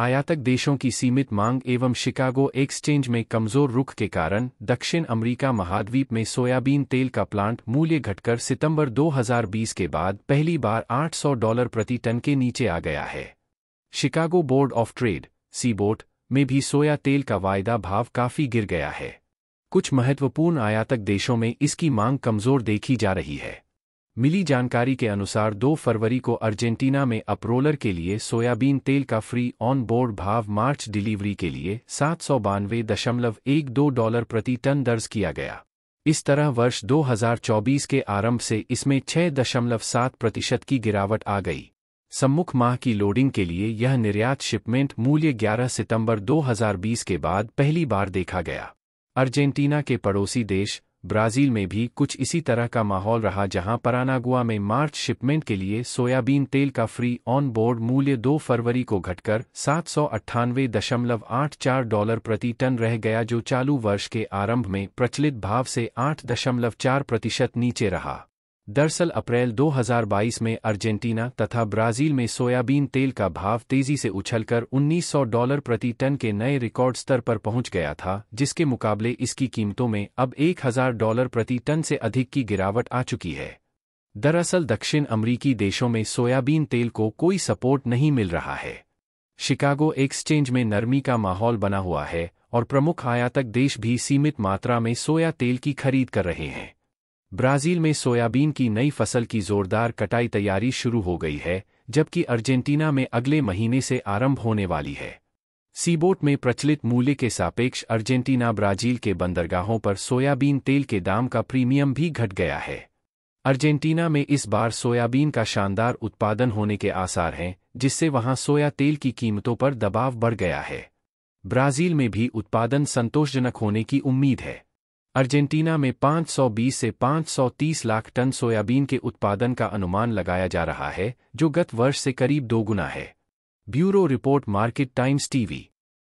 आयातक देशों की सीमित मांग एवं शिकागो एक्सचेंज में कमजोर रुख के कारण दक्षिण अमेरिका महाद्वीप में सोयाबीन तेल का प्लांट मूल्य घटकर सितंबर 2020 के बाद पहली बार 800 डॉलर प्रति टन के नीचे आ गया है Chicago Board of Trade CBOT में भी सोया तेल का वायदा भाव काफी गिर गया है कुछ महत्वपूर्ण आयातक देशों में इसकी मांग कमजोर देखी जा रही है मिली जानकारी के अनुसार 2 फरवरी को अर्जेंटीना में अप्रोलर के लिए सोयाबीन तेल का फ्री ऑन बोर्ड भाव मार्च डिलीवरी के लिए सात सौ बानवे दशमलव एक दो डॉलर प्रति टन दर्ज किया गया इस तरह वर्ष 2024 के आरंभ से इसमें छह दशमलव सात प्रतिशत की गिरावट आ गई सम्मुख माह की लोडिंग के लिए यह निर्यात शिपमेंट मूल्य 11 सितंबर 2020 के बाद पहली बार देखा गया अर्जेंटीना के पड़ोसी देश ब्राज़ील में भी कुछ इसी तरह का माहौल रहा जहां परानागुआ में मार्च शिपमेंट के लिए सोयाबीन तेल का फ्री ऑन बोर्ड मूल्य 2 फरवरी को घटकर सात डॉलर प्रति टन रह गया जो चालू वर्ष के आरंभ में प्रचलित भाव से 8.4 प्रतिशत नीचे रहा दरअसल अप्रैल 2022 में अर्जेंटीना तथा ब्राजील में सोयाबीन तेल का भाव तेजी से उछलकर 1900 डॉलर प्रति टन के नए रिकॉर्ड स्तर पर पहुंच गया था जिसके मुकाबले इसकी कीमतों में अब 1000 डॉलर प्रति टन से अधिक की गिरावट आ चुकी है दरअसल दक्षिण अमरीकी देशों में सोयाबीन तेल को कोई सपोर्ट नहीं मिल रहा है शिकागो एक्सचेंज में नरमी का माहौल बना हुआ है और प्रमुख आयातक देश भी सीमित मात्रा में सोया तेल की खरीद कर रहे हैं ब्राजील में सोयाबीन की नई फसल की जोरदार कटाई तैयारी शुरू हो गई है जबकि अर्जेंटीना में अगले महीने से आरंभ होने वाली है सीबोट में प्रचलित मूल्य के सापेक्ष अर्जेंटीना ब्राजील के बंदरगाहों पर सोयाबीन तेल के दाम का प्रीमियम भी घट गया है अर्जेंटीना में इस बार सोयाबीन का शानदार उत्पादन होने के आसार हैं जिससे वहां सोया तेल की कीमतों पर दबाव बढ़ गया है ब्राजील में भी उत्पादन संतोषजनक होने की उम्मीद है अर्जेंटीना में 520 से 530 लाख टन सोयाबीन के उत्पादन का अनुमान लगाया जा रहा है जो गत वर्ष से करीब दोगुना है bureau report Market Times TV